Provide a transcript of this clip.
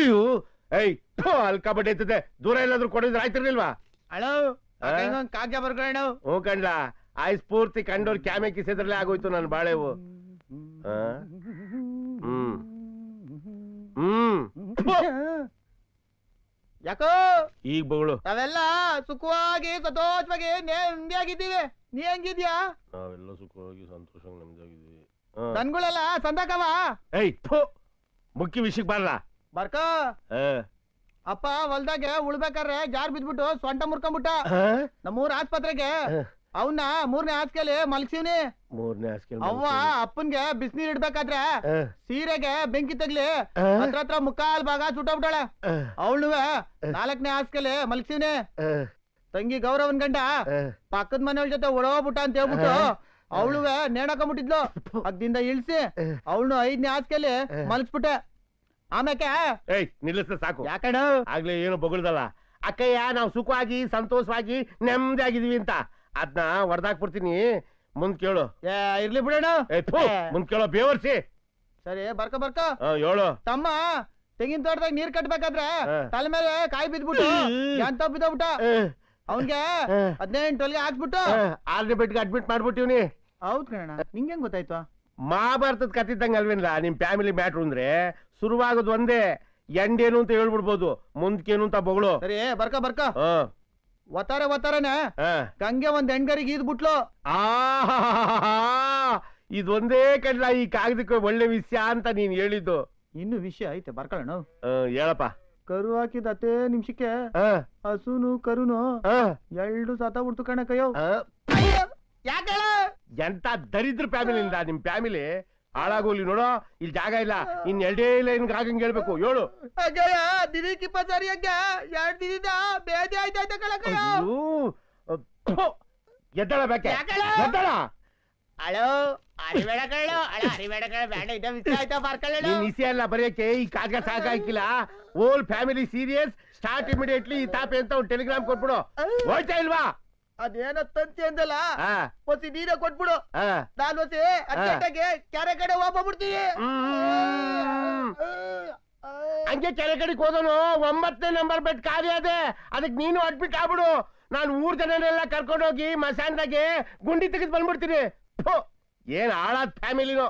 ಅಯ್ಯೋ ಏಯ್ ಅಲ್ಕಾಬಡ್ಡಿ ಎತ್ತದೆ ದೂರ ಎಲ್ಲಾದ್ರೂ ಕೊಡಿದ್ರೆ ಆಯ್ತಿರ್ಲಿಲ್ವಾ ಹಲೋ ಕಾಗ್ಯ ಬರ್ಕೊಳ್ಳೋಣ ಹ್ಞೂ ಕಂಡ್ಲ ಆಯ್ ಪೂರ್ತಿ ಕಂಡೋರ್ ಕ್ಯಾಮೆ ಕಿಸಿದ್ರಲ್ಲೇ ಆಗೋಯ್ತು ನನ್ನ ಬಾಳೆವು ಹ್ಮ್ ಹ್ಮ್ ಯಾಕೋ ಈಗ ಬಗಳು ನಾವೆಲ್ಲ ಸುಖವಾಗಿ ಸಂತೋಷವಾಗಿ ನೆಮ್ಮದಿಯಾಗಿದ್ದೀವಿ ನೀ ಹೆಂಗಿದ್ಯಾ ನಾವೆಲ್ಲ ಸುಖವಾಗಿ ಸಂತೋಷವಾಗಿ ನೆಮ್ಮದಿಯಾಗಿದ್ದೀವಿ ದನ್ಗಳೆಲ್ಲ ಸಂದಕವ ಏಯ್ ಮುಖ್ಯ ವಿಷಯಕ್ಕೆ ಬರಲ್ಲ ಬರ್ಕ ಅಪ್ಪ ಹೊಲ್ದಾಗೆ ಉಳ್ಬೇಕಾದ್ರೆ ಜಾರ್ ಬಿದ್ಬಿಟ್ಟು ಸೊಂಟ ಮುರ್ಕೊಂಬಿಟ್ಟ ನಮ್ಮೂರ ಆಸ್ಪತ್ರೆಗೆ ಅವನ್ನ ಮೂರನೇ ಹಾಸ್ಕೆಲೆ ಮಲ್ಗಿಸಿವ್ನಿ ಮೂರನೇ ಅವ್ವ ಅಪ್ಪನ್ಗೆ ಬಿಸಿನೀರ್ ಇಡ್ಬೇಕಾದ್ರೆ ಸೀರೆಗೆ ಬೆಂಕಿ ತಗ್ಲಿ ಹತ್ರ ಹತ್ರ ಮುಕ್ಕಾಲ್ ಭಾಗ ಸುಟ್ಟೋಗ್ಬಿಟ್ಟಳೆ ಅವಳುವೆ ನಾಲ್ಕನೇ ಹಾಸ್ಕೆಲೆ ಮಲ್ಗಿಸಿವ್ನಿ ತಂಗಿ ಗೌರವನ್ ಗಂಡ ಪಕ್ಕದ ಮನೆಯವಳ ಜೊತೆ ಒಳಗೋಗ್ಬಿಟ್ಟ ಅಂತ ಹೇಳ್ಬಿಟ್ಟು ಅವಳುವೆ ನೇಣಕೊಂಬಿಟ್ಟಿದ್ಲು ಅದಿಂದ ಇಳಿಸಿ ಅವಳು ಐದನೇ ಹಾಸ್ಗೆಲಿ ಮಲ್ಗಿಸ್ಬಿಟ್ಟೆ ಆಮ್ಯಾಕೆ ಏಯ್ ನಿಲ್ಲಿಸ ಸಾಕು ಯಾಕಣ ಆಗ್ಲೇ ಏನು ಬೊಗಳ್ದಲ್ಲ ಅಕ್ಕಯ್ಯ ನಾವು ಸುಖವಾಗಿ ಸಂತೋಷವಾಗಿ ಆಗಿದೀವಿ ಅಂತ ಅದನ್ನ ಬಿಡ್ತೀನಿ ಮುಂದ್ ಕೇಳು ಏ ಇರ್ಲಿ ಬಿಡೋಣ ಮುಂದ್ ಕೇಳೋ ಬೇವರ್ಸಿ ಸರಿ ಬರ್ಕ ಬರ್ಕ ಹೇಳು ತಮ್ಮ ತೆಂಗಿನ ತೋಟದಾಗ ನೀರ್ ಕಟ್ಟಬೇಕಾದ್ರೆ ತಲೆ ಮೇಲೆ ಕಾಯಿ ಬಿದ್ಬಿಟ್ಟು ಎಂತ ಬಿದ್ದೋಗ್ಬಿಟ್ಟ ಅವನ್ಗೆ ಹದಿನೆಂಟು ಹಾಕ್ಬಿಟ್ಟು ಆರ್ಡಿ ಬಿಟ್ ಅಡ್ಮಿಟ್ ಮಾಡ್ಬಿಟ್ಟಿವ್ನಿ ಹೌದ್ ಕಣ ನಿಂಗೆ ಗೊತ್ತಾಯ್ತು ಮಹಾಭಾರತದ ಕತ್ತಿದ್ದಂಗೆ ಅಲ್ವೇನಿಲ್ಲ ನಿಮ್ಮ ಫ್ಯಾಮಿಲಿ ಮ್ಯಾಟ್ರು ಅಂದ್ರೆ ಶುರುವಾಗೋದು ಒಂದೇ ಎಂಡೇನು ಅಂತ ಹೇಳ್ಬಿಡ್ಬೋದು ಮುಂದ್ಕೇನು ಅಂತ ಬಗಳು ಸರಿ ಬರ್ಕ ಬರ್ಕ ಒತ್ತಾರೆ ಒತ್ತಾರನೆ ಗಂಗೆ ಒಂದ್ ಹೆಣ್ಗರಿಗೆ ಈದ್ ಬಿಟ್ಲು ಆ ಇದೊಂದೇ ಕಡ್ಲ ಈ ಕಾಗದಕ್ಕೆ ಒಳ್ಳೆ ವಿಷಯ ಅಂತ ನೀನ್ ಹೇಳಿದ್ದು ಇನ್ನು ವಿಷಯ ಐತೆ ಬರ್ಕೊಳ್ಳೋಣ ಹೇಳಪ್ಪ ಕರು ಹಾಕಿದ ನಿಮಿಷಕ್ಕೆ ನಿಮಿಷಕ್ಕೆ ಹಸುನು ಕರುನು ಎರಡು ಸತ ಬಿಡ್ತು ಕಣ ಕಯ್ಯೋ ಯಾಕೆ ಎಂತ ದರಿದ್ರ ಫ್ಯಾಮಿಲಿಯಿಂದ ನಿಮ್ ಫ್ಯಾಮಿಲಿ ಹಾಳಾಗೋಲಿ ನೋಡೋ ಇಲ್ಲಿ ಜಾಗ ಇಲ್ಲ ಇನ್ ಎರಡೇ ಇಲ್ಲ ಇನ್ಗೆ ಆಗಂಗ್ ಹೇಳ್ಬೇಕು ಹೇಳು ಅಜ್ಜಯ್ಯ ದಿನಕ್ಕೆ ಇಪ್ಪತ್ತಾರಿ ಅಜ್ಜ ಎರಡ್ ದಿನದ ಬೇಜ ಆಯ್ತಾಯ್ತ ಕಳಕಳ ಎದ್ದಳ ಬೇಕೆ ಎದ್ದಳ ಅಳೋ ಅರಿಬೇಡ ಕಳ್ಳು ಅಳ ಅರಿಬೇಡ ಕಳ್ಳ ಬೇಡ ಇದ ಮಿಸ್ ಆಯ್ತಾ ಪಾರ್ಕೊಳ್ಳೋ ನೀನ್ ಇಸಿ ಅಲ್ಲ ಬರೆಯಕ್ಕೆ ಈ ಕಾಗ ಸಾಕಾಗಿಲ್ಲ whole family serious start immediately ಈ ತಾಪೆ ಅಂತ ಒಂದು ಟೆಲಿಗ್ರಾಮ್ ಕೊಟ್ಬಿಡು ಹೋಯ್ತಾ ಇಲ್ವಾ ಅದೇನ ತಂತಿ ಅಂದಲ್ಲ ಒಸಿ ನೀರೇ ಕೊಟ್ಬಿಡು ನಾನು ಒಸಿ ಅರ್ಜೆಂಟಾಗಿ ಕೆರೆ ಕಡೆ ಹೋಗ್ಬಿಡ್ತೀನಿ ಹಂಗೆ ಕೆರೆ ಕಡೆಗೆ ಹೋದನು ಒಂಬತ್ತನೇ ನಂಬರ್ ಬೆಟ್ ಖಾಲಿ ಅದೇ ಅದಕ್ಕೆ ನೀನು ಅಡ್ಬಿಟ್ ಆಗ್ಬಿಡು ನಾನು ಊರ್ ಜನನೆಲ್ಲ ಕರ್ಕೊಂಡೋಗಿ ಮಸಾನ್ದಾಗೆ ಗುಂಡಿ ತೆಗೆದು ಬಂದ್ಬಿಡ್ತೀನಿ ಏನ್ ಹಾಳಾದ ಫ್ಯಾಮಿಲಿನೋ